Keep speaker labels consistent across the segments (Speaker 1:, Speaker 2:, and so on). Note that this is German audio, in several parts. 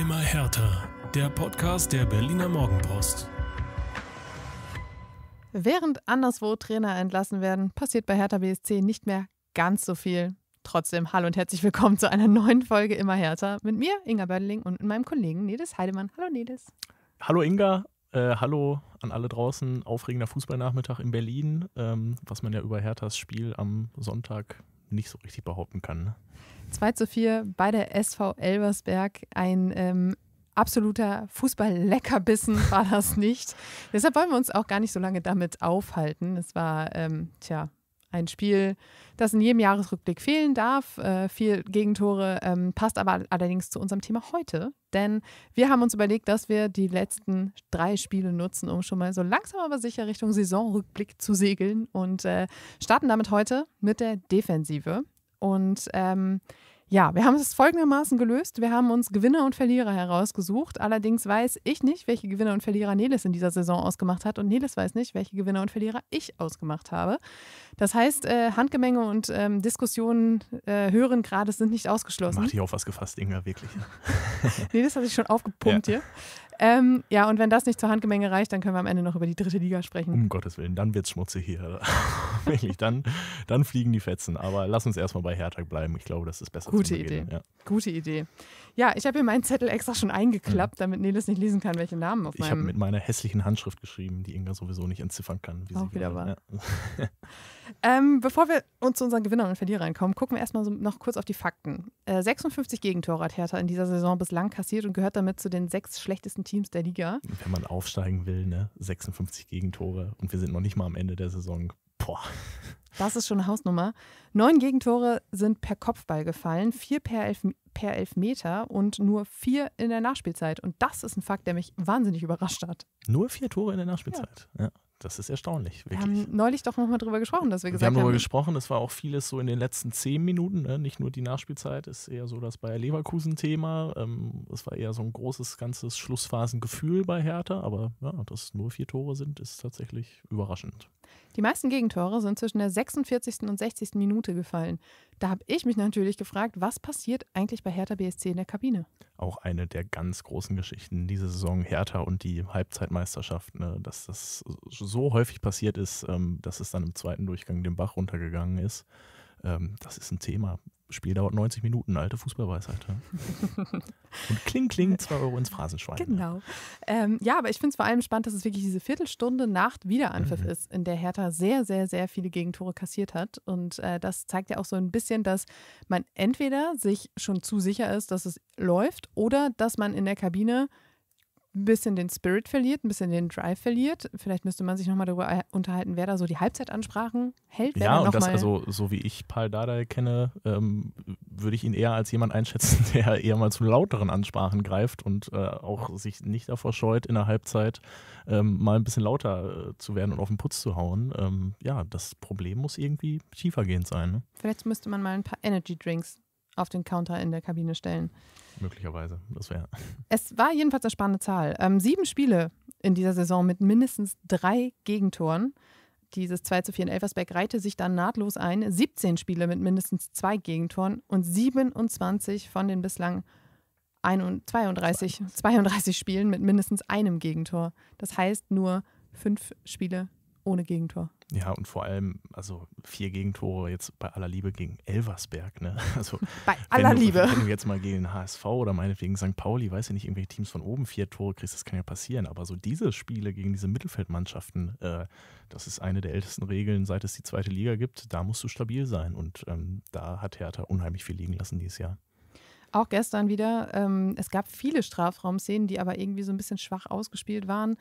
Speaker 1: Immer härter. Der Podcast der Berliner Morgenpost.
Speaker 2: Während anderswo Trainer entlassen werden, passiert bei Hertha BSC nicht mehr ganz so viel. Trotzdem, hallo und herzlich willkommen zu einer neuen Folge Immer härter mit mir, Inga Bödeling und meinem Kollegen Nedis Heidemann. Hallo Nedis.
Speaker 1: Hallo Inga. Äh, hallo an alle draußen. Aufregender Fußballnachmittag in Berlin, ähm, was man ja über Herthas Spiel am Sonntag nicht so richtig behaupten kann. Ne?
Speaker 2: 2 zu 4 bei der SV Elversberg. Ein ähm, absoluter Fußball-Leckerbissen war das nicht. Deshalb wollen wir uns auch gar nicht so lange damit aufhalten. Es war, ähm, tja, ein Spiel, das in jedem Jahresrückblick fehlen darf. Äh, vier Gegentore ähm, passt aber allerdings zu unserem Thema heute. Denn wir haben uns überlegt, dass wir die letzten drei Spiele nutzen, um schon mal so langsam aber sicher Richtung Saisonrückblick zu segeln. Und äh, starten damit heute mit der Defensive. Und ähm, ja, wir haben es folgendermaßen gelöst. Wir haben uns Gewinner und Verlierer herausgesucht. Allerdings weiß ich nicht, welche Gewinner und Verlierer Neles in dieser Saison ausgemacht hat. Und Neles weiß nicht, welche Gewinner und Verlierer ich ausgemacht habe. Das heißt, äh, Handgemenge und ähm, Diskussionen äh, höheren Grades sind nicht ausgeschlossen. Mach dich
Speaker 1: auf was gefasst, Inga, wirklich.
Speaker 2: Neles hat sich schon aufgepumpt ja. hier. Ähm, ja, und wenn das nicht zur Handgemenge reicht, dann können wir am Ende noch über die dritte Liga sprechen. Um
Speaker 1: Gottes Willen, dann wird es schmutzig hier. Wirklich, dann, dann fliegen die Fetzen. Aber lass uns erstmal bei Hertha bleiben. Ich glaube, das ist besser. Gute Idee. Ja.
Speaker 2: Gute Idee. Ja, ich habe hier meinen Zettel extra schon eingeklappt, ja. Mhm. damit Nelis nicht lesen kann, welche Namen auf meinem... Ich habe mit
Speaker 1: meiner hässlichen Handschrift geschrieben, die Inga sowieso nicht entziffern kann. Wie Auch sie wieder war. Ja.
Speaker 2: Ähm, bevor wir uns zu unseren Gewinnern und Verlierern kommen, gucken wir erstmal so noch kurz auf die Fakten. Äh, 56 Gegentore hat Hertha in dieser Saison bislang kassiert und gehört damit zu den sechs schlechtesten Teams der Liga.
Speaker 1: Wenn man aufsteigen will, ne? 56 Gegentore und wir sind noch nicht mal am Ende der Saison. Boah.
Speaker 2: Das ist schon eine Hausnummer. Neun Gegentore sind per Kopfball gefallen, vier per, Elf per Elfmeter und nur vier in der Nachspielzeit. Und das ist ein Fakt, der mich wahnsinnig überrascht hat. Nur vier Tore in der
Speaker 1: Nachspielzeit. Ja. ja. Das ist erstaunlich.
Speaker 2: Wirklich. Wir haben neulich doch nochmal drüber gesprochen, dass wir gesagt haben. Wir haben darüber
Speaker 1: gesprochen, es war auch vieles so in den letzten zehn Minuten, ne? nicht nur die Nachspielzeit, ist eher so das Bayer Leverkusen-Thema. Ähm, es war eher so ein großes, ganzes Schlussphasengefühl bei Hertha, aber ja, dass nur vier Tore sind, ist tatsächlich überraschend.
Speaker 2: Die meisten Gegentore sind zwischen der 46. und 60. Minute gefallen. Da habe ich mich natürlich gefragt, was passiert eigentlich bei Hertha BSC in der Kabine?
Speaker 1: Auch eine der ganz großen Geschichten diese Saison, Hertha und die Halbzeitmeisterschaft, ne? dass das so häufig passiert ist, ähm, dass es dann im zweiten Durchgang den Bach runtergegangen ist. Ähm, das ist ein Thema. Spiel dauert 90 Minuten, alte Fußballweisheit. Und kling, kling, zwei Euro ins Phrasenschwein.
Speaker 2: Genau. Ja, ähm, ja aber ich finde es vor allem spannend, dass es wirklich diese Viertelstunde nach Wiederanpfiff mhm. ist, in der Hertha sehr, sehr, sehr viele Gegentore kassiert hat. Und äh, das zeigt ja auch so ein bisschen, dass man entweder sich schon zu sicher ist, dass es läuft, oder dass man in der Kabine ein bisschen den Spirit verliert, ein bisschen den Drive verliert. Vielleicht müsste man sich nochmal darüber äh, unterhalten, wer da so die Halbzeitansprachen hält. Ja, und das also,
Speaker 1: so wie ich Paul Dardai kenne, ähm, würde ich ihn eher als jemand einschätzen, der eher mal zu lauteren Ansprachen greift und äh, auch sich nicht davor scheut, in der Halbzeit ähm, mal ein bisschen lauter äh, zu werden und auf den Putz zu hauen. Ähm, ja, das Problem muss irgendwie tiefergehend sein. Ne?
Speaker 2: Vielleicht müsste man mal ein paar Energy Drinks auf den Counter in der Kabine stellen.
Speaker 1: Möglicherweise. Das wäre.
Speaker 2: Es war jedenfalls eine spannende Zahl. Ähm, sieben Spiele in dieser Saison mit mindestens drei Gegentoren. Dieses 2 zu 4 in Elversberg reihte sich dann nahtlos ein. 17 Spiele mit mindestens zwei Gegentoren und 27 von den bislang 32, 32 Spielen mit mindestens einem Gegentor. Das heißt nur fünf Spiele ohne Gegentor.
Speaker 1: Ja, und vor allem, also vier Gegentore jetzt bei aller Liebe gegen Elversberg, ne? Also bei aller du, Liebe. Wenn du jetzt mal gegen den HSV oder meinetwegen St. Pauli, weiß ich nicht, irgendwelche Teams von oben vier Tore kriegst, das kann ja passieren. Aber so diese Spiele gegen diese Mittelfeldmannschaften, äh, das ist eine der ältesten Regeln, seit es die zweite Liga gibt. Da musst du stabil sein. Und ähm, da hat Hertha unheimlich viel liegen lassen dieses Jahr.
Speaker 2: Auch gestern wieder. Ähm, es gab viele Strafraumszenen, die aber irgendwie so ein bisschen schwach ausgespielt waren.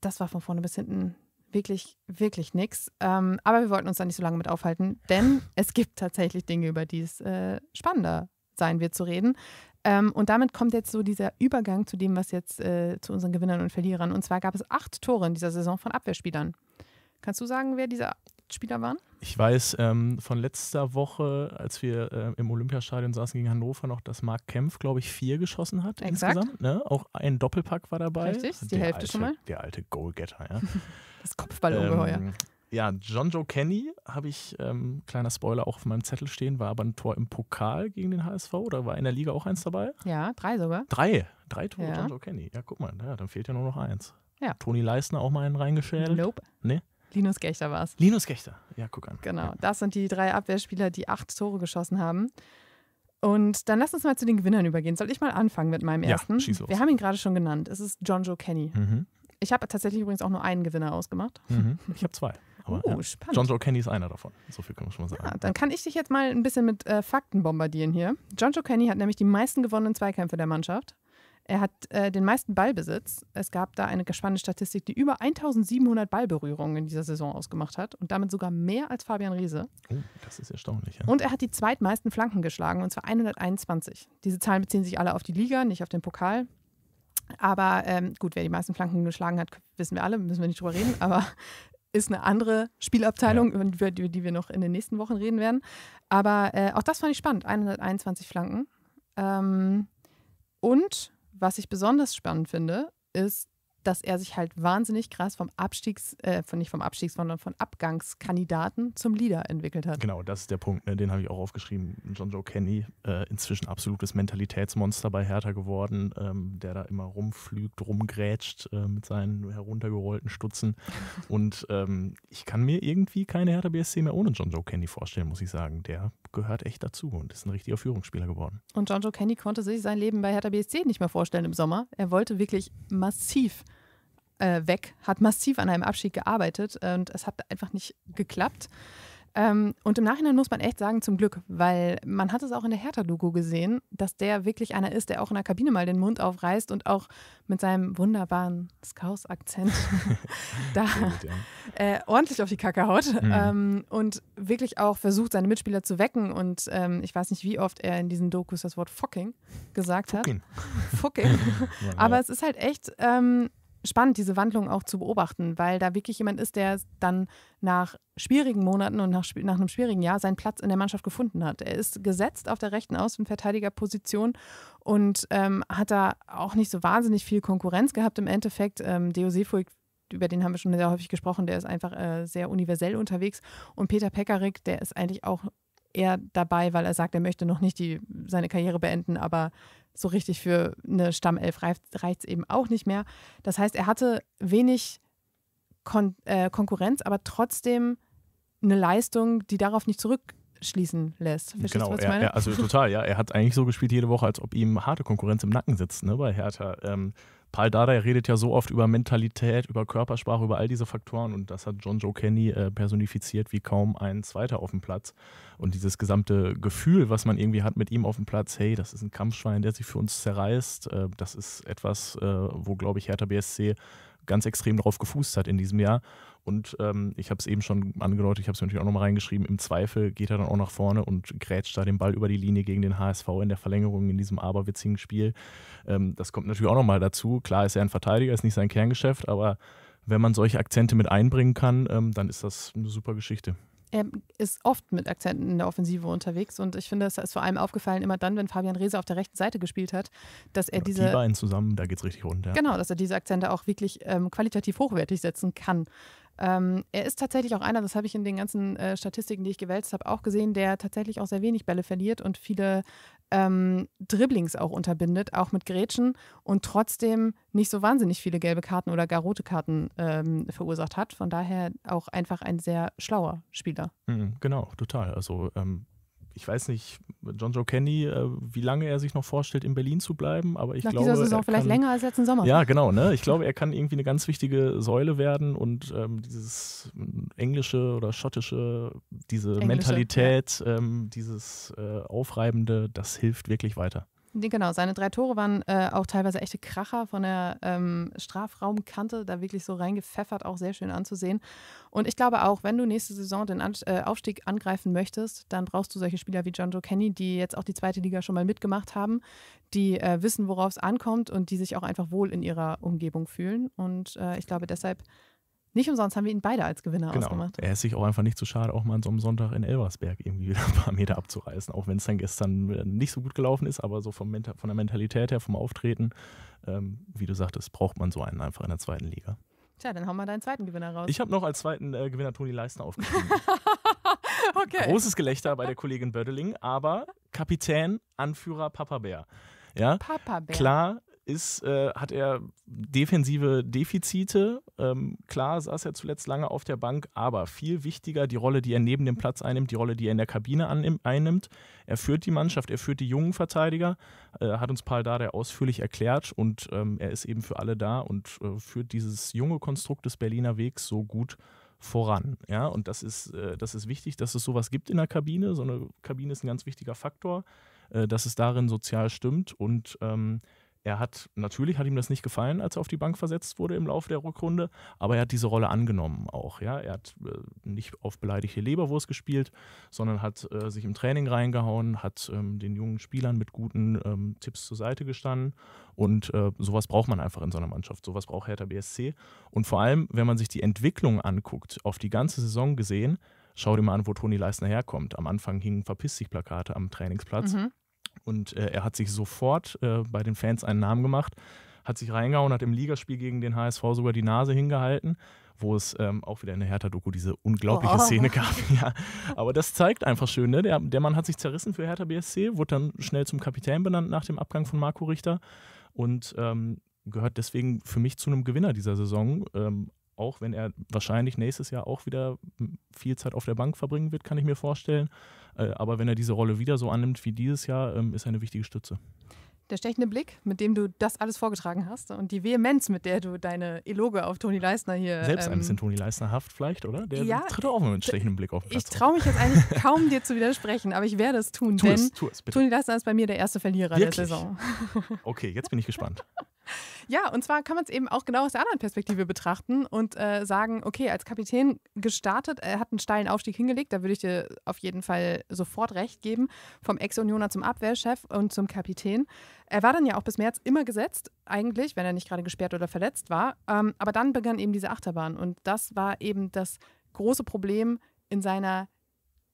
Speaker 2: Das war von vorne bis hinten wirklich, wirklich nichts. Ähm, aber wir wollten uns da nicht so lange mit aufhalten, denn es gibt tatsächlich Dinge, über die es äh, spannender sein wird zu reden. Ähm, und damit kommt jetzt so dieser Übergang zu dem, was jetzt äh, zu unseren Gewinnern und Verlierern. Und zwar gab es acht Tore in dieser Saison von Abwehrspielern. Kannst du sagen, wer diese Spieler waren?
Speaker 1: Ich weiß ähm, von letzter Woche, als wir äh, im Olympiastadion saßen gegen Hannover noch, dass Marc Kempf, glaube ich, vier geschossen hat Exakt. insgesamt. Ne? Auch ein Doppelpack war dabei. Richtig, die der Hälfte alte, schon mal. Der alte Goalgetter, ja. das Kopfballungeheuer. Ähm, ja, John Joe Kenny habe ich, ähm, kleiner Spoiler, auch auf meinem Zettel stehen, war aber ein Tor im Pokal gegen den HSV oder war in der Liga auch eins dabei?
Speaker 2: Ja, drei sogar.
Speaker 1: Drei, drei Tore ja. John Joe Kenny. Ja, guck mal, ja, dann fehlt ja nur noch eins. Ja. Toni Leisner auch mal einen reingeschädelt. Nope. Nee. Linus Gechter war es. Linus Gechter, ja, guck an.
Speaker 2: Genau, das sind die drei Abwehrspieler, die acht Tore geschossen haben. Und dann lass uns mal zu den Gewinnern übergehen. Soll ich mal anfangen mit meinem ersten? Ja, schieß los. Wir haben ihn gerade schon genannt. Es ist John Joe Kenny. Mhm. Ich habe tatsächlich übrigens auch nur einen Gewinner ausgemacht. Mhm. Ich habe zwei. Aber, oh, ja. spannend. John
Speaker 1: Joe Kenny ist einer davon. So viel kann man schon mal sagen. Ja,
Speaker 2: dann kann ich dich jetzt mal ein bisschen mit äh, Fakten bombardieren hier. John Joe Kenny hat nämlich die meisten gewonnenen Zweikämpfe der Mannschaft. Er hat äh, den meisten Ballbesitz. Es gab da eine gespannte Statistik, die über 1700 Ballberührungen in dieser Saison ausgemacht hat und damit sogar mehr als Fabian Riese. Oh, das ist erstaunlich. Ja. Und er hat die zweitmeisten Flanken geschlagen und zwar 121. Diese Zahlen beziehen sich alle auf die Liga, nicht auf den Pokal. Aber ähm, gut, wer die meisten Flanken geschlagen hat, wissen wir alle, müssen wir nicht drüber reden. Aber ist eine andere Spielabteilung, ja. über, die, über, die wir noch in den nächsten Wochen reden werden. Aber äh, auch das fand ich spannend. 121 Flanken. Ähm, und was ich besonders spannend finde, ist, dass er sich halt wahnsinnig krass vom Abstiegs, äh, von nicht vom Abstiegs, sondern von Abgangskandidaten zum Leader entwickelt hat. Genau, das ist
Speaker 1: der Punkt, ne? den habe ich auch aufgeschrieben. John Joe Kenny, äh, inzwischen absolutes Mentalitätsmonster bei Hertha geworden, ähm, der da immer rumflügt, rumgrätscht äh, mit seinen heruntergerollten Stutzen. Und ähm, ich kann mir irgendwie keine Hertha BSC mehr ohne John Joe Kenny vorstellen, muss ich sagen. Der gehört echt dazu und ist ein richtiger Führungsspieler geworden.
Speaker 2: Und John Joe Kenny konnte sich sein Leben bei Hertha BSC nicht mehr vorstellen im Sommer. Er wollte wirklich massiv äh, weg, hat massiv an einem Abschied gearbeitet äh, und es hat einfach nicht geklappt. Ähm, und im Nachhinein muss man echt sagen, zum Glück, weil man hat es auch in der hertha logo gesehen, dass der wirklich einer ist, der auch in der Kabine mal den Mund aufreißt und auch mit seinem wunderbaren Scouse-Akzent da gut, ja. äh, ordentlich auf die Kacke haut mhm. ähm, und wirklich auch versucht, seine Mitspieler zu wecken. Und ähm, ich weiß nicht, wie oft er in diesen Dokus das Wort fucking gesagt fucking. hat. Fucking. Aber es ist halt echt ähm, spannend, diese Wandlung auch zu beobachten, weil da wirklich jemand ist, der dann nach schwierigen Monaten und nach, nach einem schwierigen Jahr seinen Platz in der Mannschaft gefunden hat. Er ist gesetzt auf der rechten Außenverteidigerposition und ähm, hat da auch nicht so wahnsinnig viel Konkurrenz gehabt im Endeffekt. Ähm, Deo Seefuig über den haben wir schon sehr häufig gesprochen, der ist einfach äh, sehr universell unterwegs. Und Peter Pekarik, der ist eigentlich auch eher dabei, weil er sagt, er möchte noch nicht die, seine Karriere beenden, aber so richtig für eine Stammelf reicht es eben auch nicht mehr. Das heißt, er hatte wenig Kon äh, Konkurrenz, aber trotzdem eine Leistung, die darauf nicht zurückschließen lässt. Verstehst genau, du, was ich meine? Er, also total,
Speaker 1: ja. Er hat eigentlich so gespielt jede Woche, als ob ihm harte Konkurrenz im Nacken sitzt ne, bei Hertha. Ähm, Paul Dardai redet ja so oft über Mentalität, über Körpersprache, über all diese Faktoren und das hat John Joe Kenny äh, personifiziert wie kaum ein zweiter auf dem Platz. Und dieses gesamte Gefühl, was man irgendwie hat mit ihm auf dem Platz, hey, das ist ein Kampfschwein, der sich für uns zerreißt, äh, das ist etwas, äh, wo, glaube ich, Hertha BSC ganz extrem drauf gefußt hat in diesem Jahr. Und ähm, ich habe es eben schon angedeutet, ich habe es natürlich auch nochmal reingeschrieben, im Zweifel geht er dann auch nach vorne und grätscht da den Ball über die Linie gegen den HSV in der Verlängerung in diesem aberwitzigen Spiel. Ähm, das kommt natürlich auch nochmal dazu. Klar ist er ein Verteidiger, ist nicht sein Kerngeschäft, aber wenn man solche Akzente mit einbringen kann, ähm, dann ist das eine super Geschichte.
Speaker 2: Er ist oft mit Akzenten in der Offensive unterwegs und ich finde, es ist vor allem aufgefallen, immer dann, wenn Fabian Reese auf der rechten Seite gespielt hat, dass er ja, genau, diese. Die beiden
Speaker 1: zusammen, da geht es richtig runter. Genau, dass er
Speaker 2: diese Akzente auch wirklich ähm, qualitativ hochwertig setzen kann. Ähm, er ist tatsächlich auch einer, das habe ich in den ganzen äh, Statistiken, die ich gewälzt habe, auch gesehen, der tatsächlich auch sehr wenig Bälle verliert und viele ähm, Dribblings auch unterbindet, auch mit Grätschen und trotzdem nicht so wahnsinnig viele gelbe Karten oder gar rote Karten ähm, verursacht hat. Von daher auch einfach ein sehr schlauer Spieler.
Speaker 1: Mhm, genau, total. Also ähm, ich weiß nicht, John Joe Kenny, äh, wie lange er sich noch vorstellt, in Berlin zu bleiben, aber ich Nach glaube. Dieser Saison vielleicht länger als letzten Sommer. Ja, genau, ne? Ich glaube, er kann irgendwie eine ganz wichtige Säule werden und ähm, dieses englische oder schottische, diese englische, Mentalität, ja. ähm, dieses äh, Aufreibende, das hilft wirklich weiter.
Speaker 2: Genau, seine drei Tore waren äh, auch teilweise echte Kracher von der ähm, Strafraumkante, da wirklich so reingepfeffert, auch sehr schön anzusehen. Und ich glaube auch, wenn du nächste Saison den An äh, Aufstieg angreifen möchtest, dann brauchst du solche Spieler wie John Joe Kenny, die jetzt auch die zweite Liga schon mal mitgemacht haben, die äh, wissen, worauf es ankommt und die sich auch einfach wohl in ihrer Umgebung fühlen. Und äh, ich glaube, deshalb nicht umsonst haben wir ihn beide als Gewinner genau. ausgemacht.
Speaker 1: Er ist sich auch einfach nicht zu so schade, auch mal an so einem Sonntag in Elversberg irgendwie wieder ein paar Meter abzureißen. Auch wenn es dann gestern äh, nicht so gut gelaufen ist, aber so vom Menta von der Mentalität her, vom Auftreten, ähm, wie du sagtest, braucht man so einen einfach in der zweiten Liga.
Speaker 2: Tja, dann haben wir deinen zweiten Gewinner raus. Ich
Speaker 1: habe noch als zweiten äh, Gewinner Toni Leistner aufgeschrieben.
Speaker 2: okay. Großes
Speaker 1: Gelächter bei der Kollegin Bödeling, aber Kapitän, Anführer, Papa Bär. Ja,
Speaker 2: Papa Bär. Klar,
Speaker 1: ist, äh, hat er defensive Defizite. Ähm, klar saß er zuletzt lange auf der Bank, aber viel wichtiger die Rolle, die er neben dem Platz einnimmt, die Rolle, die er in der Kabine einnimmt. Er führt die Mannschaft, er führt die jungen Verteidiger, äh, hat uns Paul Dardai ausführlich erklärt und ähm, er ist eben für alle da und äh, führt dieses junge Konstrukt des Berliner Wegs so gut voran. Ja, und das ist, äh, das ist wichtig, dass es sowas gibt in der Kabine. So eine Kabine ist ein ganz wichtiger Faktor, äh, dass es darin sozial stimmt und ähm, er hat, natürlich hat ihm das nicht gefallen, als er auf die Bank versetzt wurde im Laufe der Rückrunde, aber er hat diese Rolle angenommen auch. Ja? Er hat äh, nicht auf beleidigte Leberwurst gespielt, sondern hat äh, sich im Training reingehauen, hat ähm, den jungen Spielern mit guten ähm, Tipps zur Seite gestanden und äh, sowas braucht man einfach in so einer Mannschaft. Sowas braucht Hertha BSC. Und vor allem, wenn man sich die Entwicklung anguckt, auf die ganze Saison gesehen, schau dir mal an, wo Toni Leisner herkommt. Am Anfang hingen Verpiss-Sich-Plakate am Trainingsplatz. Mhm. Und äh, er hat sich sofort äh, bei den Fans einen Namen gemacht, hat sich reingehauen, hat im Ligaspiel gegen den HSV sogar die Nase hingehalten, wo es ähm, auch wieder in der Hertha-Doku diese unglaubliche oh. Szene gab. ja. Aber das zeigt einfach schön, ne? der, der Mann hat sich zerrissen für Hertha BSC, wurde dann schnell zum Kapitän benannt nach dem Abgang von Marco Richter und ähm, gehört deswegen für mich zu einem Gewinner dieser Saison. Ähm, auch wenn er wahrscheinlich nächstes Jahr auch wieder viel Zeit auf der Bank verbringen wird, kann ich mir vorstellen. Äh, aber wenn er diese Rolle wieder so annimmt wie dieses Jahr, ähm, ist er eine wichtige Stütze.
Speaker 2: Der stechende Blick, mit dem du das alles vorgetragen hast und die Vehemenz, mit der du deine Eloge auf Toni Leisner hier. Selbst ein bisschen ähm,
Speaker 1: Toni Leisnerhaft vielleicht, oder? Der ja, tritt auch mit stechendem Blick auf den Platz Ich
Speaker 2: traue mich jetzt eigentlich kaum, dir zu widersprechen, aber ich werde es tun, tu denn es, tu es, bitte. Toni Leisner ist bei mir der erste Verlierer Wirklich? der Saison.
Speaker 1: Okay, jetzt bin ich gespannt.
Speaker 2: Ja, und zwar kann man es eben auch genau aus der anderen Perspektive betrachten und äh, sagen, okay, als Kapitän gestartet, er äh, hat einen steilen Aufstieg hingelegt, da würde ich dir auf jeden Fall sofort recht geben, vom Ex-Unioner zum Abwehrchef und zum Kapitän. Er war dann ja auch bis März immer gesetzt, eigentlich, wenn er nicht gerade gesperrt oder verletzt war. Ähm, aber dann begann eben diese Achterbahn und das war eben das große Problem in seiner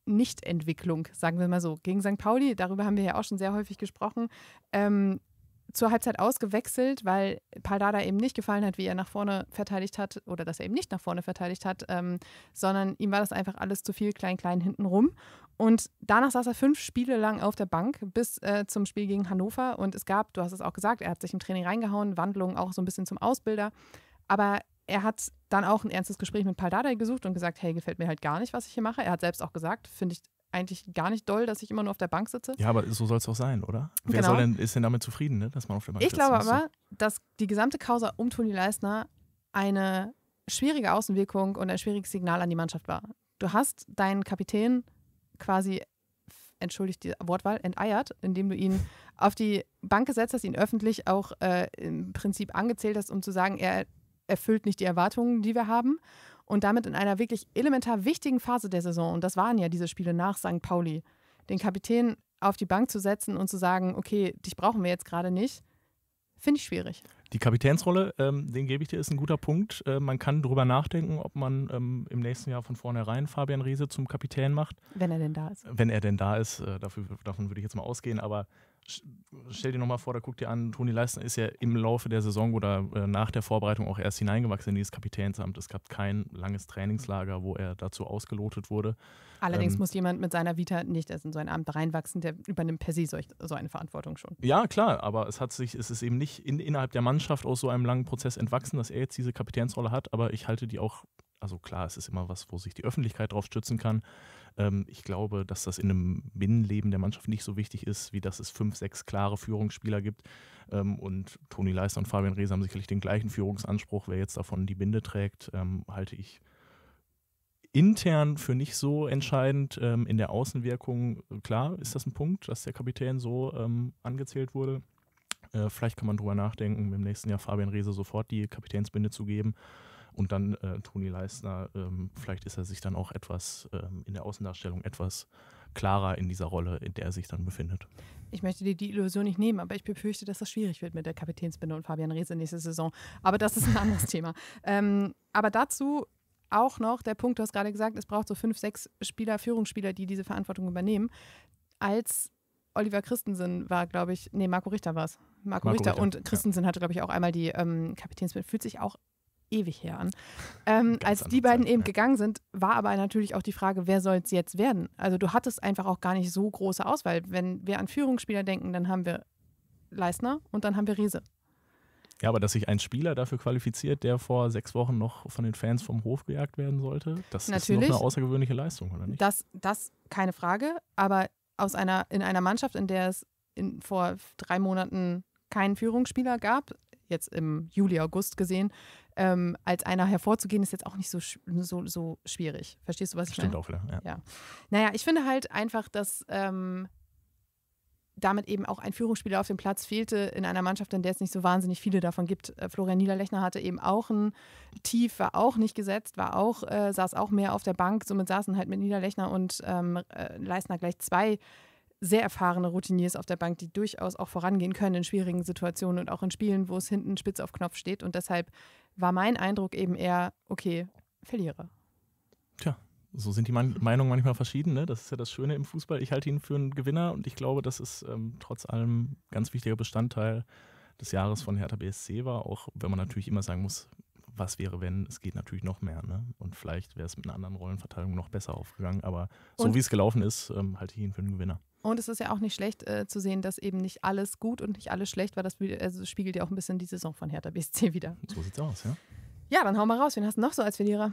Speaker 2: Nichtentwicklung, sagen wir mal so. Gegen St. Pauli, darüber haben wir ja auch schon sehr häufig gesprochen, ähm, zur Halbzeit ausgewechselt, weil Paldada eben nicht gefallen hat, wie er nach vorne verteidigt hat oder dass er eben nicht nach vorne verteidigt hat, ähm, sondern ihm war das einfach alles zu viel klein, klein hintenrum. Und danach saß er fünf Spiele lang auf der Bank bis äh, zum Spiel gegen Hannover. Und es gab, du hast es auch gesagt, er hat sich im Training reingehauen, Wandlung auch so ein bisschen zum Ausbilder. Aber er hat dann auch ein ernstes Gespräch mit Paldada gesucht und gesagt, hey, gefällt mir halt gar nicht, was ich hier mache. Er hat selbst auch gesagt, finde ich eigentlich gar nicht doll, dass ich immer nur auf der Bank sitze. Ja,
Speaker 1: aber so soll es auch sein, oder? Wer genau. denn, ist denn damit zufrieden, ne? dass man auf der Bank sitzt? Ich glaube aber, so.
Speaker 2: dass die gesamte Causa um Toni Leisner eine schwierige Außenwirkung und ein schwieriges Signal an die Mannschaft war. Du hast deinen Kapitän quasi, entschuldigt die Wortwahl, enteiert, indem du ihn auf die Bank gesetzt hast, ihn öffentlich auch äh, im Prinzip angezählt hast, um zu sagen, er erfüllt nicht die Erwartungen, die wir haben und damit in einer wirklich elementar wichtigen Phase der Saison, und das waren ja diese Spiele nach St. Pauli, den Kapitän auf die Bank zu setzen und zu sagen, okay, dich brauchen wir jetzt gerade nicht, finde ich schwierig.
Speaker 1: Die Kapitänsrolle, ähm, den gebe ich dir, ist ein guter Punkt. Äh, man kann darüber nachdenken, ob man ähm, im nächsten Jahr von vornherein Fabian Riese zum Kapitän macht.
Speaker 2: Wenn er denn da ist. Wenn er
Speaker 1: denn da ist, äh, dafür, davon würde ich jetzt mal ausgehen, aber stell dir nochmal vor, da guck dir an, Toni Leisten ist ja im Laufe der Saison oder äh, nach der Vorbereitung auch erst hineingewachsen in dieses Kapitänsamt. Es gab kein langes Trainingslager, wo er dazu ausgelotet wurde. Allerdings ähm,
Speaker 2: muss jemand mit seiner Vita nicht erst in so ein Amt reinwachsen, der übernimmt per se solch, so eine Verantwortung schon.
Speaker 1: Ja, klar, aber es hat sich, es ist eben nicht in, innerhalb der Mannschaft aus so einem langen Prozess entwachsen, dass er jetzt diese Kapitänsrolle hat, aber ich halte die auch also klar, es ist immer was, wo sich die Öffentlichkeit drauf stützen kann. Ähm, ich glaube, dass das in einem Binnenleben der Mannschaft nicht so wichtig ist, wie dass es fünf, sechs klare Führungsspieler gibt. Ähm, und Toni Leister und Fabian Rees haben sicherlich den gleichen Führungsanspruch. Wer jetzt davon die Binde trägt, ähm, halte ich intern für nicht so entscheidend. in der Außenwirkung, klar, ist das ein Punkt, dass der Kapitän so angezählt wurde. Äh, vielleicht kann man drüber nachdenken, im nächsten Jahr Fabian Reese sofort die Kapitänsbinde zu geben. Und dann äh, Toni Leisner, ähm, vielleicht ist er sich dann auch etwas ähm, in der Außendarstellung etwas klarer in dieser Rolle, in der er sich dann befindet.
Speaker 2: Ich möchte dir die Illusion nicht nehmen, aber ich befürchte, dass das schwierig wird mit der Kapitänsbinde und Fabian Reese nächste Saison. Aber das ist ein anderes Thema. Ähm, aber dazu auch noch der Punkt, du hast gerade gesagt, es braucht so fünf, sechs Spieler, Führungsspieler, die diese Verantwortung übernehmen. Als Oliver Christensen war, glaube ich, nee, Marco Richter war es. Marco, Marco Richter, Richter, und Christensen ja. hatte, glaube ich, auch einmal die ähm, Kapitänsbinde. Fühlt sich auch ewig her an. Ähm, als die beiden Zeit, eben ja. gegangen sind, war aber natürlich auch die Frage, wer soll es jetzt werden? Also du hattest einfach auch gar nicht so große Auswahl. Wenn wir an Führungsspieler denken, dann haben wir Leisner und dann haben wir Riese.
Speaker 1: Ja, aber dass sich ein Spieler dafür qualifiziert, der vor sechs Wochen noch von den Fans vom Hof gejagt werden sollte, das natürlich, ist noch eine außergewöhnliche Leistung, oder nicht?
Speaker 2: Das, das keine Frage, aber aus einer, in einer Mannschaft, in der es in, vor drei Monaten keinen Führungsspieler gab, jetzt im Juli, August gesehen, ähm, als einer hervorzugehen, ist jetzt auch nicht so, so, so schwierig. Verstehst du, was ich Stimmt meine? Stimmt auch ja. ja. Naja, ich finde halt einfach, dass ähm, damit eben auch ein Führungsspieler auf dem Platz fehlte in einer Mannschaft, in der es nicht so wahnsinnig viele davon gibt. Äh, Florian Niederlechner hatte eben auch ein Tief, war auch nicht gesetzt, war auch, äh, saß auch mehr auf der Bank. Somit saßen halt mit Niederlechner und ähm, äh, Leistner gleich zwei sehr erfahrene Routiniers auf der Bank, die durchaus auch vorangehen können in schwierigen Situationen und auch in Spielen, wo es hinten spitz auf Knopf steht. Und deshalb war mein Eindruck eben eher, okay, verliere.
Speaker 1: Tja, so sind die Man Meinungen manchmal verschieden. Ne? Das ist ja das Schöne im Fußball. Ich halte ihn für einen Gewinner und ich glaube, dass es ähm, trotz allem ein ganz wichtiger Bestandteil des Jahres von Hertha BSC war, auch wenn man natürlich immer sagen muss, was wäre, wenn, es geht natürlich noch mehr. Ne? Und vielleicht wäre es mit einer anderen Rollenverteilung noch besser aufgegangen. Aber so wie es gelaufen ist, ähm, halte ich ihn für einen Gewinner.
Speaker 2: Und es ist ja auch nicht schlecht äh, zu sehen, dass eben nicht alles gut und nicht alles schlecht war. Das also spiegelt ja auch ein bisschen die Saison von Hertha BSC wieder. So sieht's aus, ja. Ja, dann hau mal raus. Wen hast du noch so als Verlierer?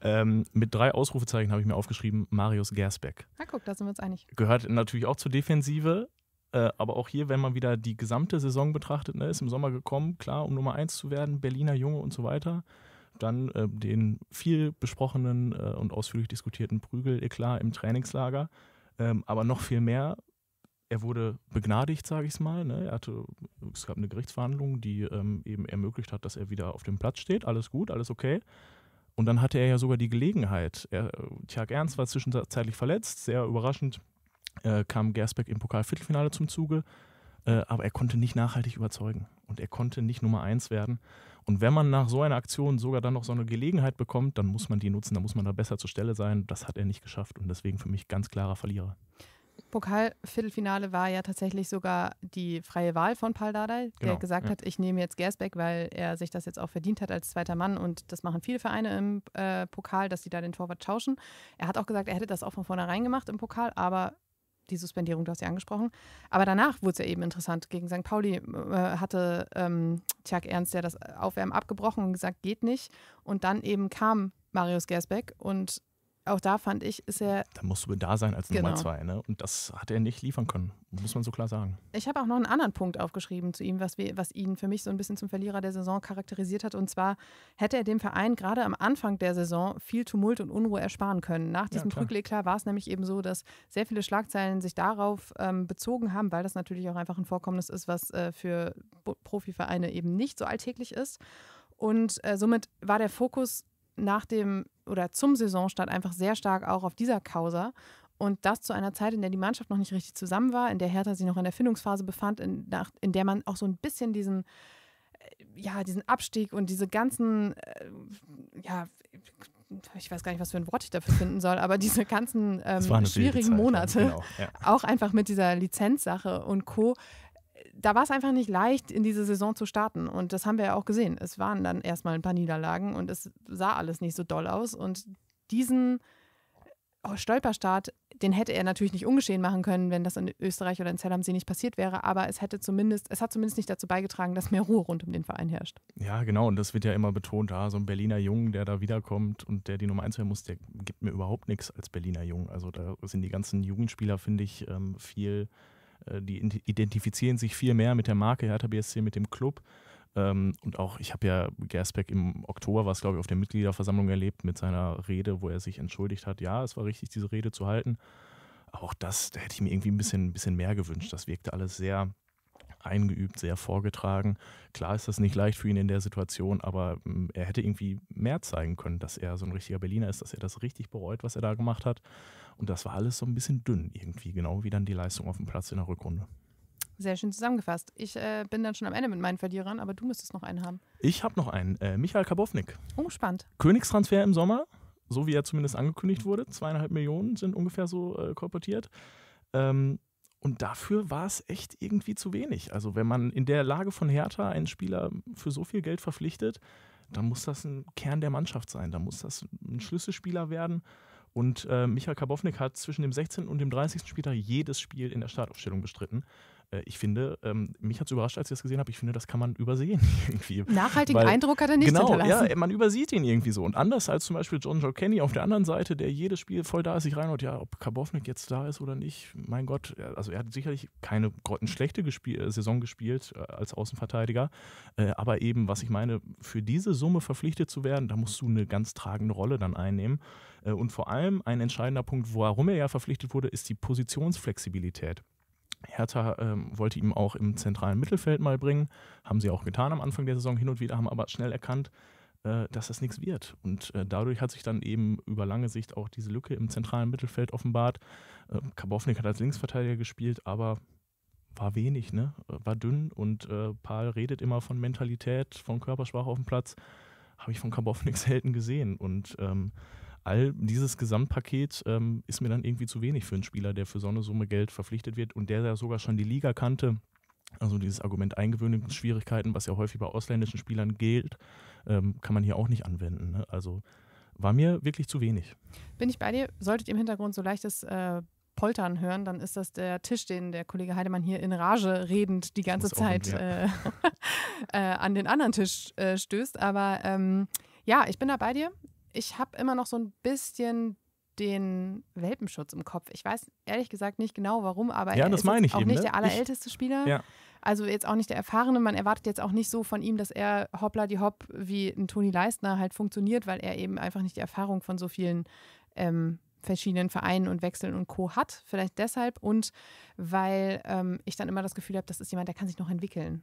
Speaker 1: Ähm, mit drei Ausrufezeichen habe ich mir aufgeschrieben, Marius Gersbeck.
Speaker 2: Na guck, da sind wir uns einig.
Speaker 1: Gehört natürlich auch zur Defensive, äh, aber auch hier, wenn man wieder die gesamte Saison betrachtet, ne, ist im Sommer gekommen, klar, um Nummer 1 zu werden, Berliner Junge und so weiter. Dann äh, den viel besprochenen äh, und ausführlich diskutierten prügel eh klar, im Trainingslager. Ähm, aber noch viel mehr, er wurde begnadigt, sage ich es mal. Ne? Er hatte, es gab eine Gerichtsverhandlung, die ähm, eben ermöglicht hat, dass er wieder auf dem Platz steht. Alles gut, alles okay. Und dann hatte er ja sogar die Gelegenheit. Er, äh, Tjag Ernst war zwischenzeitlich verletzt, sehr überraschend äh, kam Gersbeck im Pokalviertelfinale zum Zuge, äh, aber er konnte nicht nachhaltig überzeugen und er konnte nicht Nummer eins werden. Und wenn man nach so einer Aktion sogar dann noch so eine Gelegenheit bekommt, dann muss man die nutzen, dann muss man da besser zur Stelle sein. Das hat er nicht geschafft und deswegen für mich ganz klarer Verlierer.
Speaker 2: Pokalviertelfinale war ja tatsächlich sogar die freie Wahl von Paul Dardai, der genau, gesagt ja. hat, ich nehme jetzt Gersbeck, weil er sich das jetzt auch verdient hat als zweiter Mann und das machen viele Vereine im äh, Pokal, dass sie da den Torwart tauschen. Er hat auch gesagt, er hätte das auch von vornherein gemacht im Pokal, aber die Suspendierung, du hast sie angesprochen. Aber danach wurde es ja eben interessant. Gegen St. Pauli äh, hatte ähm, Tjag Ernst ja das Aufwärmen abgebrochen und gesagt, geht nicht. Und dann eben kam Marius Gersbeck und auch da fand ich, ist er. Da musst du da sein als genau. Nummer zwei, ne?
Speaker 1: Und das hat er nicht liefern können, muss man so klar sagen.
Speaker 2: Ich habe auch noch einen anderen Punkt aufgeschrieben zu ihm, was, wir, was ihn für mich so ein bisschen zum Verlierer der Saison charakterisiert hat. Und zwar hätte er dem Verein gerade am Anfang der Saison viel Tumult und Unruhe ersparen können. Nach diesem ja, Prügeleklar war es nämlich eben so, dass sehr viele Schlagzeilen sich darauf ähm, bezogen haben, weil das natürlich auch einfach ein Vorkommnis ist, was äh, für Profivereine eben nicht so alltäglich ist. Und äh, somit war der Fokus nach dem oder zum Saisonstart einfach sehr stark auch auf dieser Causa. Und das zu einer Zeit, in der die Mannschaft noch nicht richtig zusammen war, in der Hertha sich noch in der Findungsphase befand, in, in der man auch so ein bisschen diesen, äh, ja, diesen Abstieg und diese ganzen, äh, ja, ich weiß gar nicht, was für ein Wort ich dafür finden soll, aber diese ganzen ähm, schwierigen Zeit, Monate, genau, ja. auch einfach mit dieser Lizenzsache und Co da war es einfach nicht leicht, in diese Saison zu starten. Und das haben wir ja auch gesehen. Es waren dann erstmal ein paar Niederlagen und es sah alles nicht so doll aus. Und diesen oh, Stolperstart, den hätte er natürlich nicht ungeschehen machen können, wenn das in Österreich oder in Zell am See nicht passiert wäre, aber es hätte zumindest, es hat zumindest nicht dazu beigetragen, dass mehr Ruhe rund um den Verein herrscht.
Speaker 1: Ja, genau, und das wird ja immer betont, ja, so ein Berliner Jungen, der da wiederkommt und der die Nummer 1 werden muss, der gibt mir überhaupt nichts als Berliner Jungen. Also da sind die ganzen Jugendspieler, finde ich, ähm, viel äh, die identifizieren sich viel mehr mit der Marke Hertha BSC, mit dem Club. Ähm, und auch, ich habe ja Gersbeck im Oktober, was glaube ich, auf der Mitgliederversammlung erlebt mit seiner Rede, wo er sich entschuldigt hat. Ja, es war richtig, diese Rede zu halten. Aber auch das, da hätte ich mir irgendwie ein bisschen, ein bisschen mehr gewünscht. Das wirkte alles sehr eingeübt, sehr vorgetragen. Klar ist das nicht leicht für ihn in der Situation, aber mm, er hätte irgendwie mehr zeigen können, dass er so ein richtiger Berliner ist, dass er das richtig bereut, was er da gemacht hat. Und das war alles so ein bisschen dünn irgendwie, genau wie dann die Leistung auf dem Platz in der Rückrunde.
Speaker 2: Sehr schön zusammengefasst. Ich äh, bin dann schon am Ende mit meinen Verlierern, aber du müsstest noch einen haben.
Speaker 1: Ich habe noch einen. Äh, Michael Kabownik. Oh, Königstransfer im Sommer, so wie er zumindest angekündigt wurde. Zweieinhalb Millionen sind ungefähr so äh, kolportiert. Ähm, und dafür war es echt irgendwie zu wenig. Also, wenn man in der Lage von Hertha einen Spieler für so viel Geld verpflichtet, dann muss das ein Kern der Mannschaft sein. Dann muss das ein Schlüsselspieler werden. Und äh, Michael Kabownik hat zwischen dem 16. und dem 30. Spieltag jedes Spiel in der Startaufstellung bestritten. Äh, ich finde, ähm, mich hat es überrascht, als ich das gesehen habe. Ich finde, das kann man übersehen irgendwie. Nachhaltigen Weil, Eindruck hat er nicht genau, hinterlassen. Ja, man übersieht ihn irgendwie so. Und anders als zum Beispiel John Joe Kenny auf der anderen Seite, der jedes Spiel voll da ist, sich reinholt, ja, ob Karbovnik jetzt da ist oder nicht, mein Gott, also er hat sicherlich keine grottenschlechte gespiel äh, Saison gespielt äh, als Außenverteidiger. aber eben, was ich meine, für diese Summe verpflichtet zu werden, da musst du eine ganz tragende Rolle dann einnehmen. und vor allem ein entscheidender Punkt, warum er ja verpflichtet wurde, ist die Positionsflexibilität. Hertha ähm, wollte ihm auch im zentralen Mittelfeld mal bringen, haben sie auch getan am Anfang der Saison hin und wieder, haben aber schnell erkannt, äh, dass das nichts wird. Und äh, dadurch hat sich dann eben über lange Sicht auch diese Lücke im zentralen Mittelfeld offenbart. Äh, Kabownik hat als Linksverteidiger gespielt, aber war wenig, ne? Äh, war dünn und äh, Paul redet immer von Mentalität, von Körpersprache auf dem Platz. Habe ich von Kabownik selten gesehen und ähm, all dieses Gesamtpaket ähm, ist mir dann irgendwie zu wenig für einen Spieler, der für so eine Summe Geld verpflichtet wird und der ja sogar schon die Liga kannte. Also dieses Argument Eingewöhnungsschwierigkeiten, was ja häufig bei ausländischen Spielern gilt, ähm, kann man hier auch nicht anwenden. Ne? Also war mir wirklich zu wenig.
Speaker 2: Bin ich bei dir? Solltet ihr im Hintergrund so leichtes äh, Poltern hören, dann ist das der Tisch, den der Kollege Heidemann hier in Rage redend die ganze Zeit äh, äh, an den anderen Tisch äh, stößt. Aber ähm, ja, ich bin da bei dir ich habe immer noch so ein bisschen den Welpenschutz im Kopf. Ich weiß ehrlich gesagt nicht genau warum, aber ja, er ist auch eben, nicht ne? der allerälteste ich, Spieler. Ja. Also jetzt auch nicht der erfahrene. Man erwartet jetzt auch nicht so von ihm, dass er hoppla die hopp wie ein Toni Leistner halt funktioniert, weil er eben einfach nicht die Erfahrung von so vielen ähm, verschiedenen Vereinen und Wechseln und Co. hat. Vielleicht deshalb und weil ähm, ich dann immer das Gefühl habe, das ist jemand, der kann sich noch entwickeln.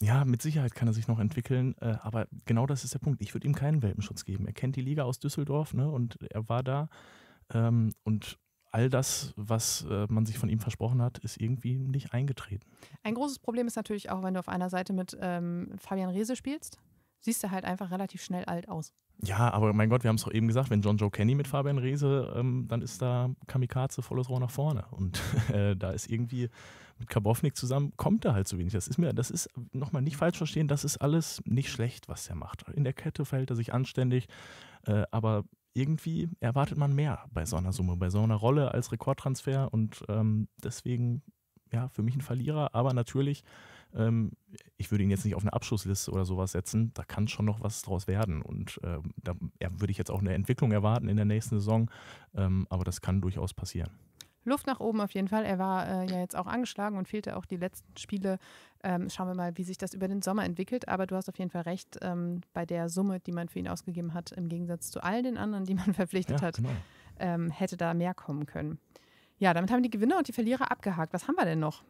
Speaker 1: Ja, mit Sicherheit kann er sich noch entwickeln, äh, aber genau das ist der Punkt. Ich würde ihm keinen Welpenschutz geben. Er kennt die Liga aus Düsseldorf ne, und er war da. Ähm, und all das, was äh, man sich von ihm versprochen hat, ist irgendwie nicht eingetreten.
Speaker 2: Ein großes Problem ist natürlich auch, wenn du auf einer Seite mit ähm, Fabian Reese spielst, siehst du halt einfach relativ schnell alt aus.
Speaker 1: Ja, aber mein Gott, wir haben es doch eben gesagt, wenn John Joe Kenny mit Fabian Reese, ähm, dann ist da Kamikaze volles Rohr nach vorne. Und äh, da ist irgendwie mit Karbovnik zusammen, kommt da halt zu so wenig. Das ist mir, das ist, nochmal nicht falsch verstehen, das ist alles nicht schlecht, was er macht. In der Kette verhält er sich anständig, äh, aber irgendwie erwartet man mehr bei so einer Summe, bei so einer Rolle als Rekordtransfer und ähm, deswegen, ja, für mich ein Verlierer, aber natürlich ähm, ich würde ihn jetzt nicht auf eine Abschussliste oder sowas setzen. Da kann schon noch was draus werden. Und ähm, da würde ich jetzt auch eine Entwicklung erwarten in der nächsten Saison. Ähm, aber das kann durchaus passieren.
Speaker 2: Luft nach oben auf jeden Fall. Er war äh, ja jetzt auch angeschlagen und fehlte auch die letzten Spiele. Ähm, schauen wir mal, wie sich das über den Sommer entwickelt. Aber du hast auf jeden Fall recht ähm, bei der Summe, die man für ihn ausgegeben hat, im Gegensatz zu all den anderen, die man verpflichtet ja, hat, genau. ähm, hätte da mehr kommen können. Ja, damit haben die Gewinner und die Verlierer abgehakt. Was haben wir denn noch?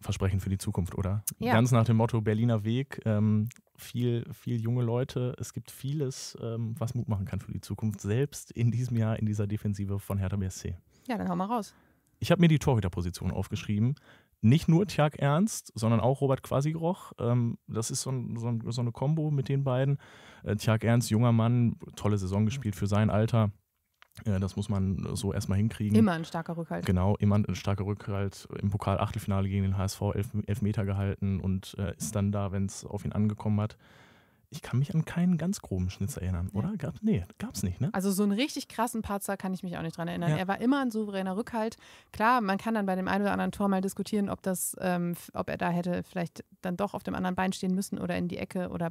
Speaker 1: Versprechen für die Zukunft, oder? Ja. Ganz nach dem Motto Berliner Weg. Ähm, viel, viel junge Leute. Es gibt vieles, ähm, was Mut machen kann für die Zukunft, selbst in diesem Jahr in dieser Defensive von Hertha BSC. Ja, dann hau mal raus. Ich habe mir die Torhüterposition aufgeschrieben. Nicht nur Tjag Ernst, sondern auch Robert Quasigroch. Ähm, das ist so, ein, so, ein, so, eine Kombo mit den beiden. Äh, Tjag Ernst, junger Mann, tolle Saison gespielt für sein Alter. Äh, das muss man so erstmal hinkriegen. Immer ein starker Rückhalt. Genau, immer ein starker Rückhalt. Im Pokal-Achtelfinale gegen den HSV elf, elf Meter gehalten und äh, ist dann da, wenn es auf ihn angekommen hat. Ich kann mich an keinen ganz groben Schnitz erinnern, ja. oder? Gab, nee, gab's nicht, ne? Also so einen
Speaker 2: richtig krassen Patzer kann ich mich auch nicht dran erinnern. Ja. Er war immer ein souveräner Rückhalt. Klar, man kann dann bei dem einen oder anderen Tor mal diskutieren, ob das, ähm, ob er da hätte vielleicht dann doch auf dem anderen Bein stehen müssen oder in die Ecke oder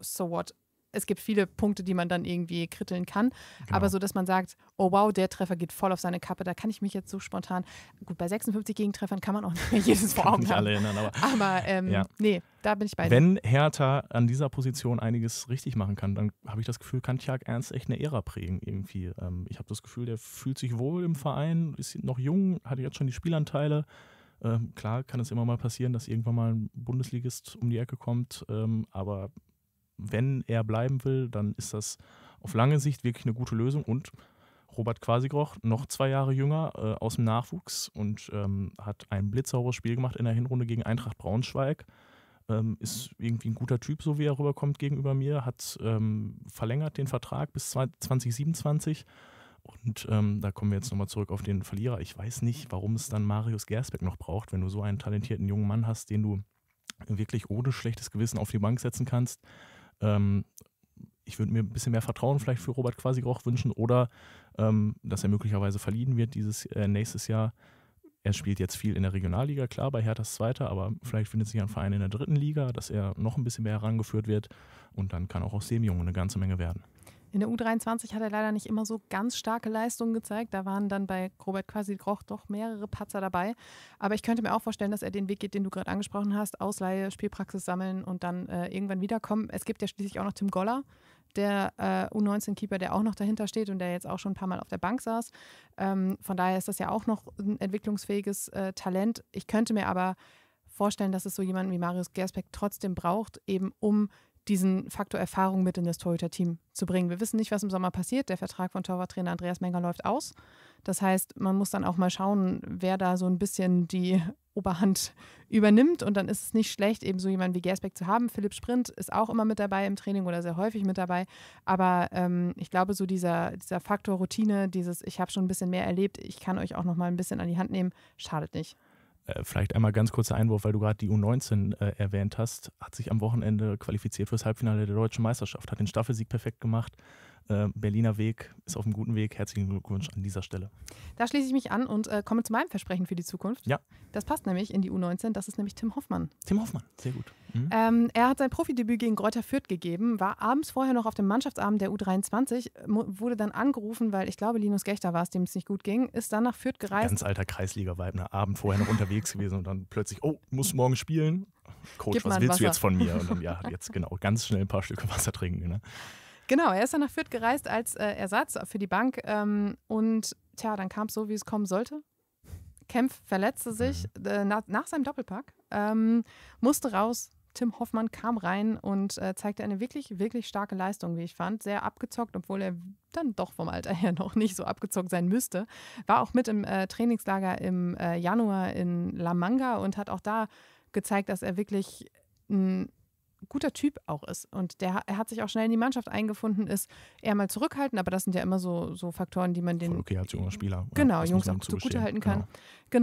Speaker 2: so what es gibt viele Punkte, die man dann irgendwie kritteln kann. Genau. Aber so, dass man sagt, oh wow, der Treffer geht voll auf seine Kappe, da kann ich mich jetzt so spontan. Gut, bei 56 Gegentreffern kann man auch nicht mehr jedes vor Augen Alle erinnern, aber, aber ähm, ja. nee, da bin ich bei Wenn
Speaker 1: Hertha an dieser Position einiges richtig machen kann, dann habe ich das Gefühl, kann Tjag Ernst echt eine Ära prägen irgendwie. Ähm, ich habe das Gefühl, der fühlt sich wohl im Verein, ist noch jung, hat jetzt schon die Spielanteile. Ähm, klar kann es immer mal passieren, dass irgendwann mal ein Bundesligist um die Ecke kommt, ähm, aber wenn er bleiben will, dann ist das auf lange Sicht wirklich eine gute Lösung. Und Robert Quasigroch, noch zwei Jahre jünger, äh, aus dem Nachwuchs und ähm, hat ein blitzsauberes Spiel gemacht in der Hinrunde gegen Eintracht Braunschweig. Ähm, ist irgendwie ein guter Typ, so wie er rüberkommt gegenüber mir, hat ähm, verlängert den Vertrag bis 2027. Und ähm, da kommen wir jetzt nochmal zurück auf den Verlierer. Ich weiß nicht, warum es dann Marius Gersbeck noch braucht, wenn du so einen talentierten jungen Mann hast, den du wirklich ohne schlechtes Gewissen auf die Bank setzen kannst ähm, ich würde mir ein bisschen mehr Vertrauen vielleicht für Robert Quasi auch wünschen oder ähm, dass er möglicherweise verliehen wird dieses äh, nächstes Jahr. Er spielt jetzt viel in der Regionalliga, klar, bei Herthas Zweiter, aber vielleicht findet sich ein Verein in der dritten Liga, dass er noch ein bisschen mehr herangeführt wird und dann kann auch aus dem Jungen eine ganze Menge werden.
Speaker 2: In der U23 hat er leider nicht immer so ganz starke Leistungen gezeigt. Da waren dann bei Robert quasi Groch doch mehrere Patzer dabei. Aber ich könnte mir auch vorstellen, dass er den Weg geht, den du gerade angesprochen hast: Ausleihe, Spielpraxis sammeln und dann äh, irgendwann wiederkommen. Es gibt ja schließlich auch noch Tim Goller, der äh, U19-Keeper, der auch noch dahinter steht und der jetzt auch schon ein paar Mal auf der Bank saß. Ähm, von daher ist das ja auch noch ein entwicklungsfähiges äh, Talent. Ich könnte mir aber vorstellen, dass es so jemanden wie Marius Gersbeck trotzdem braucht, eben um diesen Faktor Erfahrung mit in das Torhüter-Team zu bringen. Wir wissen nicht, was im Sommer passiert. Der Vertrag von Torwarttrainer Andreas Menger läuft aus. Das heißt, man muss dann auch mal schauen, wer da so ein bisschen die Oberhand übernimmt. Und dann ist es nicht schlecht, eben so jemanden wie Gersbeck zu haben. Philipp Sprint ist auch immer mit dabei im Training oder sehr häufig mit dabei. Aber ähm, ich glaube, so dieser, dieser Faktor Routine, dieses, ich habe schon ein bisschen mehr erlebt, ich kann euch auch noch mal ein bisschen an die Hand nehmen, schadet nicht.
Speaker 1: Äh, vielleicht einmal ganz kurzer Einwurf, weil du gerade die U19 äh, erwähnt hast. Hat sich am Wochenende qualifiziert fürs Halbfinale der deutschen Meisterschaft, hat den Staffelsieg perfekt gemacht, äh, Berliner Weg ist auf einem guten Weg. Herzlichen Glückwunsch an dieser Stelle.
Speaker 2: Da schließe ich mich an und äh, komme zu meinem Versprechen für die Zukunft. Ja. Das passt nämlich in die U19. Das ist nämlich Tim Hoffmann. Tim
Speaker 1: Hoffmann, sehr gut.
Speaker 2: Mhm. Ähm, er hat sein Profidebüt gegen Greuther Fürth gegeben, war abends vorher noch auf dem Mannschaftsabend der U23, wurde dann angerufen, weil ich glaube, Linus Gechter war es, dem es nicht gut ging, ist dann nach Fürth gereist. Ganz alter
Speaker 1: Kreisliga-Vibe, ne? Abend vorher noch unterwegs gewesen und dann plötzlich, oh, muss morgen spielen. Coach, was willst Wasser. du jetzt von mir? Und dann, ja, jetzt genau, ganz schnell ein paar Stücke Wasser trinken. Ne?
Speaker 2: Genau, er ist dann nach Fürth gereist als äh, Ersatz für die Bank. Ähm, und tja, dann kam es so, wie es kommen sollte. Kempf verletzte sich mhm. äh, nach, nach, seinem Doppelpack, ähm, musste raus. Tim Hoffmann kam rein und äh, zeigte eine wirklich, wirklich starke Leistung, wie ich fand. Sehr abgezockt, obwohl er dann doch vom Alter her noch nicht so abgezockt sein müsste. War auch mit im äh, Trainingslager im äh, Januar in La Manga und hat auch da gezeigt, dass er wirklich ein guter Typ auch ist. Und der er hat sich auch schnell in die Mannschaft eingefunden, ist eher mal zurückhalten aber das sind ja immer so, so Faktoren, die man den. Voll okay als junger Spieler. Genau, Jungs auch zugute halten kann. Genau.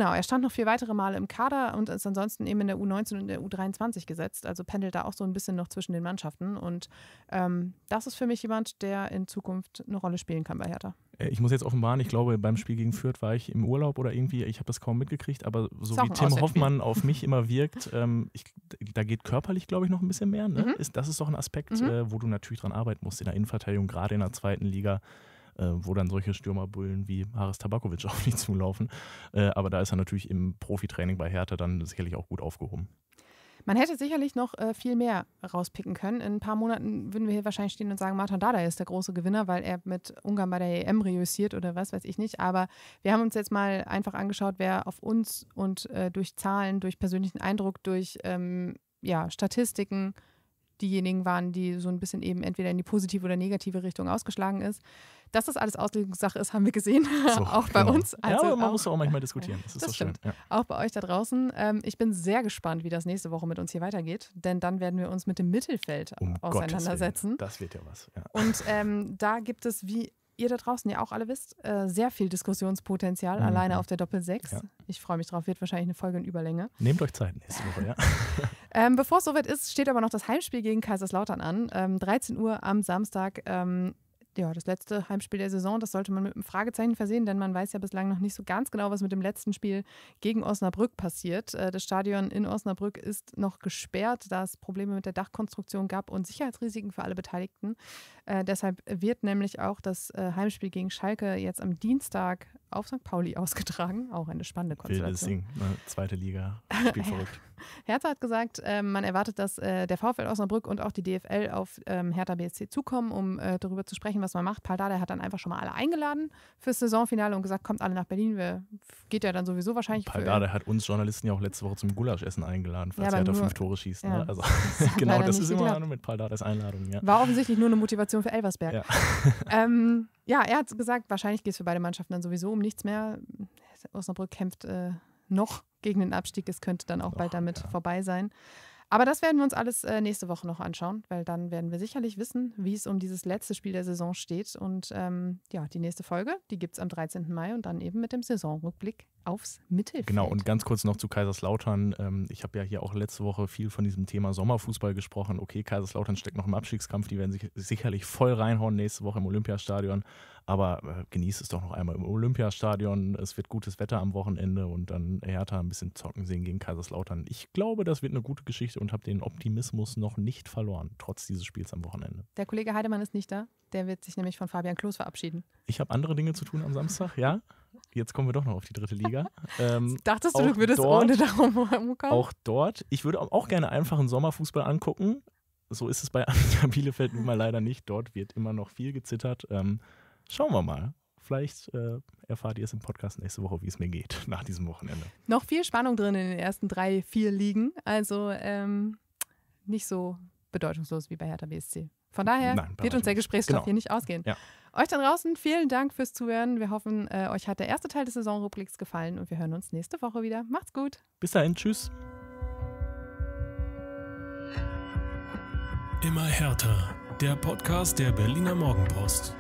Speaker 2: genau. er stand noch vier weitere Male im Kader und ist ansonsten eben in der U19 und der U23 gesetzt. Also pendelt da auch so ein bisschen noch zwischen den Mannschaften. Und ähm, das ist für mich jemand, der in Zukunft eine Rolle spielen kann bei Hertha.
Speaker 1: Äh, ich muss jetzt offenbaren, ich glaube, beim Spiel gegen Fürth war ich im Urlaub oder irgendwie, ich habe das kaum mitgekriegt, aber so wie Tim Hoffmann auf mich immer wirkt, ähm, ich, da geht körperlich, glaube ich, noch ein bisschen mehr. Ne? Mhm. Ist, das ist doch ein Aspekt, mhm. äh, wo du natürlich dran arbeiten musst in der Innenverteidigung, gerade in der zweiten Liga, äh, wo dann solche Stürmerbullen wie Haris Tabakovic auf dich zulaufen. Äh, aber da ist er natürlich im Profitraining bei Hertha dann sicherlich auch gut aufgehoben.
Speaker 2: Man hätte sicherlich noch äh, viel mehr rauspicken können. In ein paar Monaten würden wir hier wahrscheinlich stehen und sagen, Martin Dada ist der große Gewinner, weil er mit Ungarn bei der EM reüssiert oder was weiß ich nicht. Aber wir haben uns jetzt mal einfach angeschaut, wer auf uns und äh, durch Zahlen, durch persönlichen Eindruck, durch ähm, ja, Statistiken diejenigen waren, die so ein bisschen eben entweder in die positive oder negative Richtung ausgeschlagen ist. Dass das alles Auslegungssache ist, haben wir gesehen, so, auch bei genau. uns. Also ja, aber man muss auch manchmal diskutieren. Das, das ist so stimmt. schön. Ja. Auch bei euch da draußen. Ähm, ich bin sehr gespannt, wie das nächste Woche mit uns hier weitergeht, denn dann werden wir uns mit dem Mittelfeld um auseinandersetzen.
Speaker 1: Das wird ja was. Ja.
Speaker 2: Und ähm, da gibt es, wie ihr da draußen ja auch alle wisst, äh, sehr viel Diskussionspotenzial mhm. alleine auf der Doppel 6. Ja. Ich freue mich drauf, wird wahrscheinlich eine Folge in Überlänge. Nehmt euch Zeit nächste Woche, ja. Ähm, Bevor es soweit ist, steht aber noch das Heimspiel gegen Kaiserslautern an. Ähm, 13 Uhr am Samstag. Ähm, ja, das letzte Heimspiel der Saison, das sollte man mit einem Fragezeichen versehen, denn man weiß ja bislang noch nicht so ganz genau, was mit dem letzten Spiel gegen Osnabrück passiert. Äh, das Stadion in Osnabrück ist noch gesperrt, da es Probleme mit der Dachkonstruktion gab und Sicherheitsrisiken für alle Beteiligten. Äh, deshalb wird nämlich auch das äh, Heimspiel gegen Schalke jetzt am Dienstag auf St. Pauli ausgetragen. Auch eine spannende Konstellation. Wildes
Speaker 1: Ding, ne? zweite Liga, spielt verrückt.
Speaker 2: Hertha hat gesagt, äh, man erwartet, dass äh, der VfL Osnabrück und auch die DFL auf ähm, Hertha BSC zukommen, um äh, darüber zu sprechen, was man macht. Paldada hat dann einfach schon mal alle eingeladen fürs Saisonfinale und gesagt, kommt alle nach Berlin, wir, geht ja dann sowieso wahrscheinlich. Paldada
Speaker 1: hat uns Journalisten ja auch letzte Woche zum Gulaschessen eingeladen, falls ja, Hertha nur, fünf Tore schießt. Ja. Ne? Also, genau, das genau, das ist immer mit Paldadas Einladung. Ja. War
Speaker 2: offensichtlich nur eine Motivation Station für Elversberg. Ja. ähm, ja, er hat gesagt, wahrscheinlich geht es für beide Mannschaften dann sowieso um nichts mehr. Osnabrück kämpft äh, noch gegen den Abstieg. Es könnte dann auch Doch, bald damit ja. vorbei sein. Aber das werden wir uns alles äh, nächste Woche noch anschauen, weil dann werden wir sicherlich wissen, wie es um dieses letzte Spiel der Saison steht. Und ähm, ja, die nächste Folge, die gibt es am 13. Mai und dann eben mit dem Saisonrückblick aufs Mittelfeld. Genau,
Speaker 1: und ganz kurz noch zu Kaiserslautern. Ähm, ich habe ja hier auch letzte Woche viel von diesem Thema Sommerfußball gesprochen. Okay, Kaiserslautern steckt noch im Abstiegskampf, die werden sich sicherlich voll reinhauen nächste Woche im Olympiastadion. Aber äh, genießt es doch noch einmal im Olympiastadion. Es wird gutes Wetter am Wochenende und dann Hertha ein bisschen zocken sehen gegen Kaiserslautern. Ich glaube, das wird eine gute Geschichte und habe den Optimismus noch nicht verloren, trotz dieses Spiels am Wochenende.
Speaker 2: Der Kollege Heidemann ist nicht da. Der wird sich nämlich von Fabian Klos verabschieden.
Speaker 1: Ich habe andere Dinge zu tun am Samstag, ja? jetzt kommen wir doch noch auf die dritte Liga. Ähm, Dachtest du, du würdest dort, ohne darum kommen? Auch dort. Ich würde auch gerne einfach einen Sommerfußball angucken. So ist es bei Arminia Bielefeld nun mal leider nicht. Dort wird immer noch viel gezittert. Ähm, schauen wir mal. Vielleicht äh, erfahrt ihr es im Podcast nächste Woche, wie es mir geht nach
Speaker 2: diesem Wochenende. Noch viel Spannung drin in den ersten drei, vier Ligen. Also ähm, nicht so bedeutungslos wie bei Hertha BSC. Von daher Nein, wird uns der Gesprächsstoff genau. hier nicht ausgehen. Ja. Euch da draußen vielen Dank fürs Zuhören. Wir hoffen, äh, euch hat der erste Teil des Saisonrückblicks gefallen und wir hören uns nächste Woche wieder. Macht's gut.
Speaker 1: Bis dahin, tschüss. Immer härter. Der Podcast der Berliner Morgenpost.